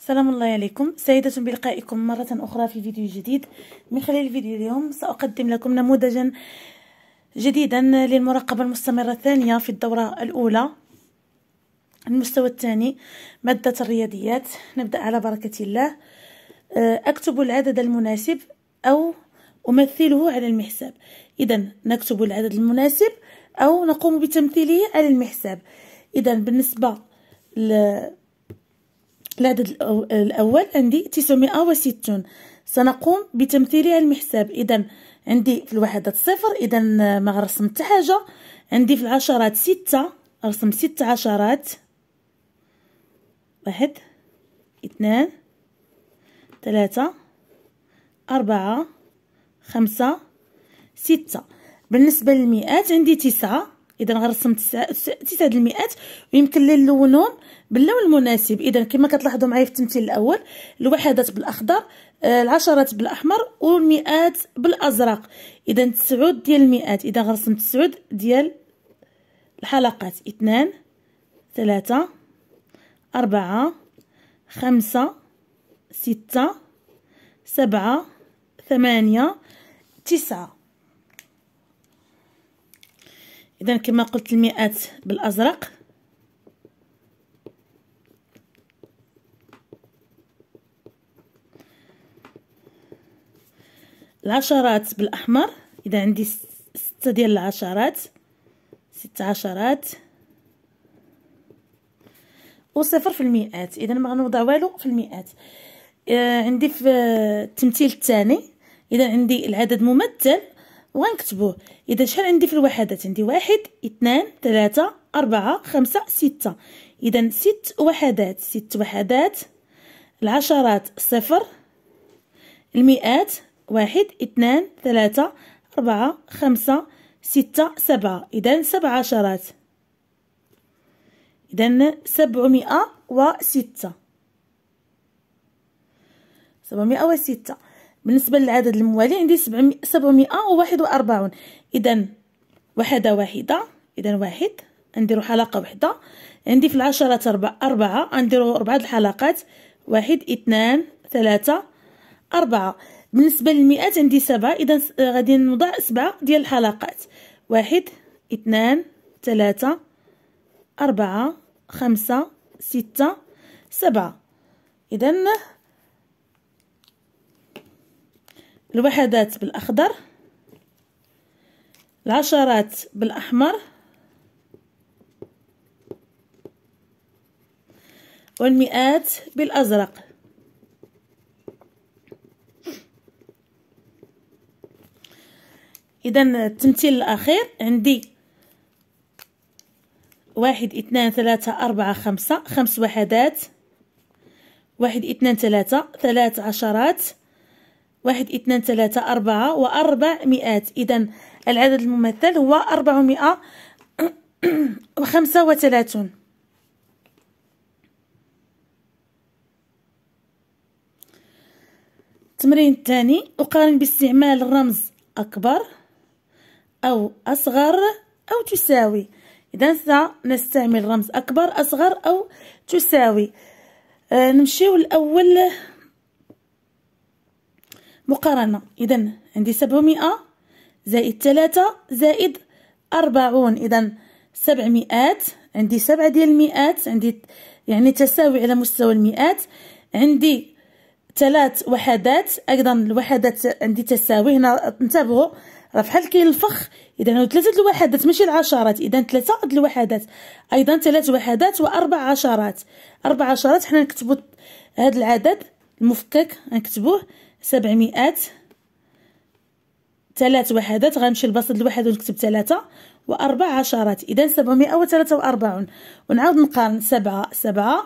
السلام الله عليكم سعيدة بلقائكم مرة أخرى في فيديو جديد من خلال الفيديو اليوم سأقدم لكم نموذجا جديدا للمراقبة المستمرة الثانية في الدورة الأولى المستوى الثاني مادة الرياضيات نبدأ على بركة الله أه، أكتب العدد المناسب أو أمثله على المحساب إذا نكتب العدد المناسب أو نقوم بتمثيله على المحساب إذا بالنسبة ل العدد الأول عندي 960 سنقوم بتمثيل المحساب إذا عندي في الوحدات صفر إذا آه، ما رسمت حاجة عندي في العشرات ستة أرسم ست عشرات واحد اثنان ثلاثة أربعة خمسة ستة بالنسبة للمئات عندي تسعة اذا غرسمت تسعة د المئات ويمكن لي نلونهم باللون المناسب اذا كما كتلاحظوا معايا في التمثيل الاول الوحدات بالاخضر آه، العشرات بالاحمر والمئات بالازرق اذا تسعود ديال المئات اذا غنرسم تسعود ديال الحلقات اثنان ثلاثة أربعة خمسة ستة سبعة ثمانية تسعة اذا كما قلت المئات بالازرق العشرات بالاحمر اذا عندي ستة ديال العشرات ست عشرات وصفر في المئات اذا ما غنوضع والو في المئات آه عندي في التمثيل الثاني اذا عندي العدد ممثل وغنكتبوه اذا شحال عندي في الوحدات عندي واحد اثنان ثلاثة أربعة خمسة ستة اذا ست وحدات ست وحدات العشرات صفر المئات واحد اثنان ثلاثة أربعة خمسة ستة سبعة إذا سبع عشرات إذا سبعمائة وستة سبعمائة وستة بالنسبة للعدد الموالي عندي سبعمائة وواحد وأربعون إذا وحدة واحدة إذا واحد نديرو حلقة واحدة عندي في العشرة أربعة أربعة نديرو أربعة الحلقات واحد اثنان ثلاثة أربعة بالنسبة للمئات عندي سبعة إذا آه، غادي نوضع سبعة ديال الحلقات واحد اثنان ثلاثة أربعة خمسة ستة سبعة إذا الوحدات بالأخضر العشرات بالأحمر والمئات بالأزرق إذا التمثيل الأخير عندي واحد اثنان ثلاثة أربعة خمسة خمس وحدات واحد اثنان ثلاثة ثلاث عشرات واحد اثنان ثلاثة أربعة وأربع مئات إذا العدد الممثل هو أربعمائة وخمسة وثلاثون التمرين الثاني أقارن باستعمال الرمز أكبر أو أصغر أو تساوي إذا سنستعمل رمز أكبر أصغر أو تساوي آه نمشيو الأول مقارنة إذا عندي سبعمائة زائد ثلاثة زائد أربعون إذا سبعمائات عندي سبعة ديال المئات عندي يعني تساوي على مستوى المئات عندي ثلاث وحدات أيضا الوحدات عندي تساوي هنا انتبهوا راه بحال كاين الفخ اذا هو ثلاثه الوحدات ماشي العشرات اذا ثلاثه د الوحدات ايضا ثلاث وحدات واربع عشرات اربع عشرات حنا نكتبو هاد العدد المفكك نكتبوه سبعمائة ثلاث وحدات غنمشي لبسط الواحد ونكتب ثلاثة وأربع عشرات إذا سبعمائة وثلاثة وأربعون ونعاود نقارن سبعة سبعة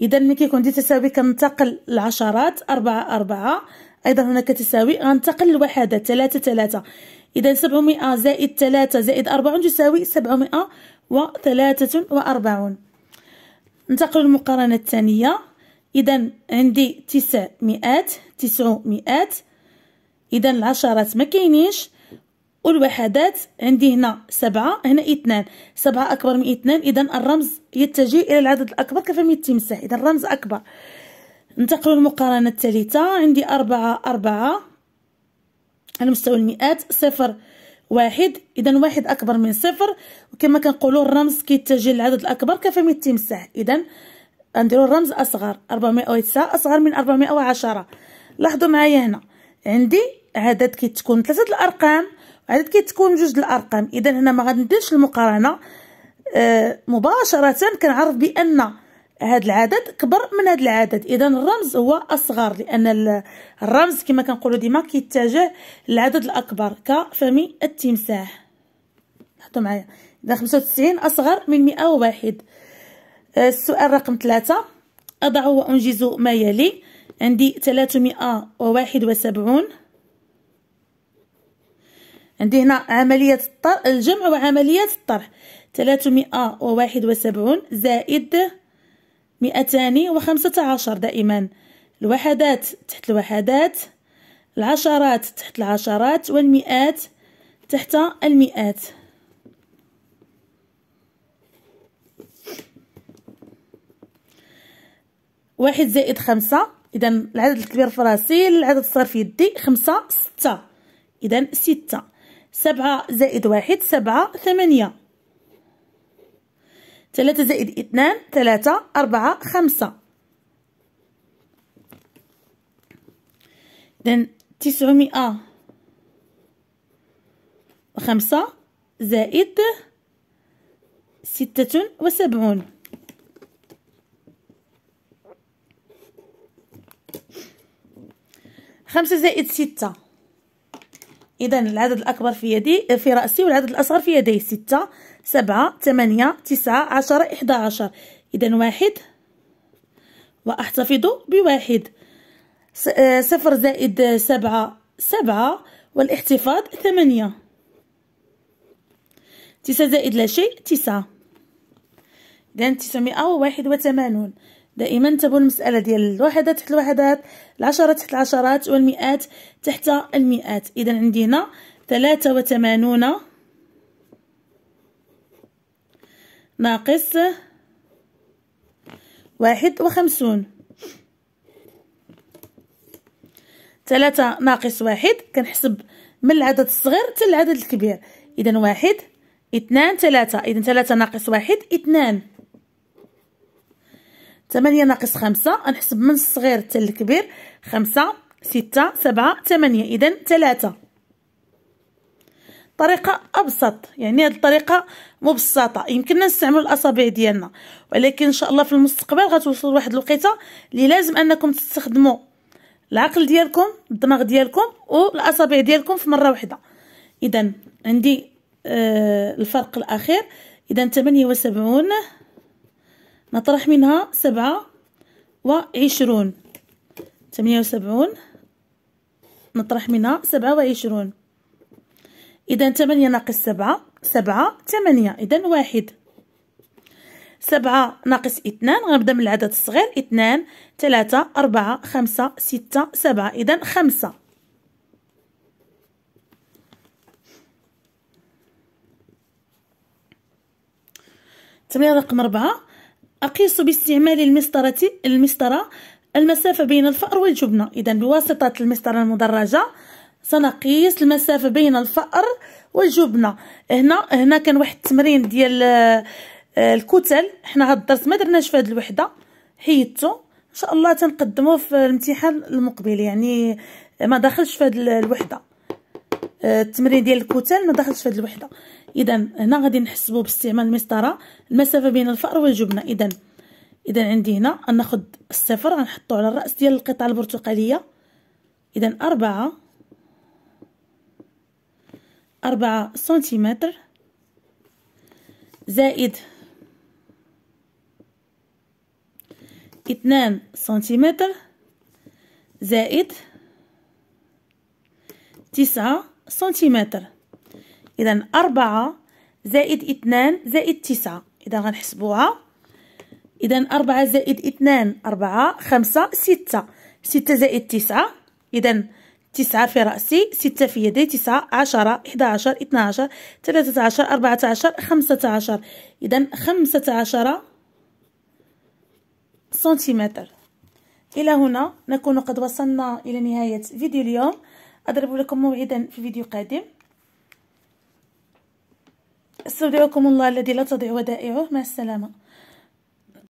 إذا ملي كيكون دي تساوي كننتقل العشرات أربعة أربعة أيضا هناك تساوي غنتقل الوحدات ثلاثة ثلاثة إذا سبعمائة زائد ثلاثة زائد أربعون تساوي سبعمائة وثلاثة وأربعون ننتقل للمقارنة الثانية اذا عندي تسع مئات تسع مئات اذا العشرات ما كينيش والوحدات عندي هنا سبعة هنا اثنان سبعة أكبر من اثنان إذا الرمز يتجه إلى العدد الأكبر كيفما يتمسح إذا الرمز أكبر ننتقل للمقارنة الثالثة عندي أربعة أربعة على مستوى المئات صفر واحد إذا واحد أكبر من صفر وكما كنقولوا الرمز كيتجه للعدد الأكبر كيفما يتمسح إذا غنديرو الرمز اصغر 409 اصغر من 410 لاحظوا معايا هنا عندي عدد كيتكون ثلاثه الارقام عدد كيتكون جوج الارقام اذا هنا ما غنديرش المقارنه آه، مباشره كنعرف بان هذا العدد كبر من هذا العدد اذا الرمز هو اصغر لان الرمز كما كنقولوا ديما كيتجه للعدد الاكبر كفم التمساح لاحظوا معايا اذا 95 اصغر من 101 آه، السؤال رقم ثلاثة أضع وأنجز ما يلي عندي وواحد وسبعون عندي هنا عملية الجمع وعملية الطرح وواحد وسبعون زائد مئتان وخمسة عشر دائما الوحدات تحت الوحدات العشرات تحت العشرات والمئات تحت المئات واحد زائد خمسة إذا العدد الكبير في راسي العدد الصغير في يدي خمسة ستة إذا ستة سبعة زائد واحد سبعة ثمانية ثلاثة زائد اثنان ثلاثة أربعة خمسة إذا تسعمائة وخمسة زائد ستة وسبعون خمسة زائد ستة اذا العدد الاكبر في يدي في راسي والعدد الاصغر في يدي ستة سبعة ثمانية تسعة عشرة احدى عشر اذا واحد واحتفظ بواحد آه، صفر زائد سبعة سبعة والاحتفاظ ثمانية تسعة زائد لا شيء تسعة إذا تسعمائة وواحد وثمانون دائما تبون المسألة ديال الوحدات تحت الوحدات العشرة تحت العشرات والمئات تحت المئات إذا عندي هنا ثلاثة وثمانون ناقص واحد وخمسون ثلاثة ناقص واحد كنحسب من العدد الصغير حتى العدد الكبير إذا واحد اثنان ثلاثة إذا ثلاثة ناقص واحد اثنان ثمانية ناقص خمسة غنحسب من الصغير حتى الكبير خمسة ستة سبعة ثمانية إذا ثلاثة طريقة أبسط يعني هذه الطريقة مبسطة يمكننا نستعملوا الأصابع ديالنا ولكن إن شاء الله في المستقبل غتوصل لواحد الوقيته اللي لازم أنكم تستخدموا العقل ديالكم الدماغ ديالكم والأصابع ديالكم في مرة واحدة إذا عندي آه الفرق الأخير إذا 78 نطرح منها سبعة وعشرون ثمانية وسبعون نطرح منها سبعة وعشرون إذا ثمانية ناقص سبعة سبعة ثمانية إذا واحد سبعة ناقص اثنان غنبدا من العدد الصغير اثنان ثلاثة أربعة خمسة ستة سبعة إذا خمسة ثمانية رقم أربعة أقيس باستعمال المسطرة المسطرة المسافة بين الفأر والجبنة إذا بواسطة المسطرة المدرجة سنقيس المسافة بين الفأر والجبنة هنا هنا كان واحد التمرين ديال آه، الكتل حنا هاد الدرس ما درناش في هاد الوحدة حيدتو ان شاء الله تنقدمو في الامتحان المقبل يعني ما دخلش في هاد الوحده التمرين ديال الكتل ما دخلش في هذه الوحده اذا هنا غادي نحسبوا باستعمال المسطره المسافه بين الفأر والجبنه اذا اذا عندي هنا ناخذ الصفر غنحطو على الراس ديال القطعه البرتقاليه اذا أربعة أربعة سنتيمتر زائد اثنان سنتيمتر زائد تسعة سنتيمتر اذا أربعة زائد اثنان زائد تسعة اذا غنحسبوها اذا أربعة زائد اثنان أربعة خمسة ستة ستة زائد تسعة اذا تسعة في رأسي ستة في يدي تسعة عشرة إحدى عشر اثنى عشر ثلاثة عشر أربعة عشر خمسة عشر إذا خمسة عشر سنتيمتر إلى هنا نكون قد وصلنا إلى نهاية فيديو اليوم أضرب لكم موعدا في فيديو قادم استودعكم الله الذي لا تضيع ودائعه مع السلامة